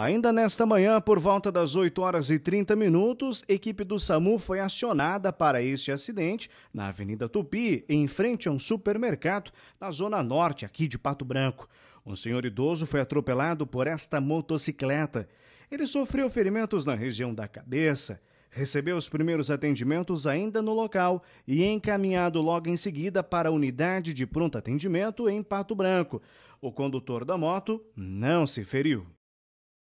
Ainda nesta manhã, por volta das 8 horas e 30 minutos, equipe do SAMU foi acionada para este acidente na Avenida Tupi, em frente a um supermercado na zona norte aqui de Pato Branco. Um senhor idoso foi atropelado por esta motocicleta. Ele sofreu ferimentos na região da cabeça, recebeu os primeiros atendimentos ainda no local e encaminhado logo em seguida para a unidade de pronto atendimento em Pato Branco. O condutor da moto não se feriu.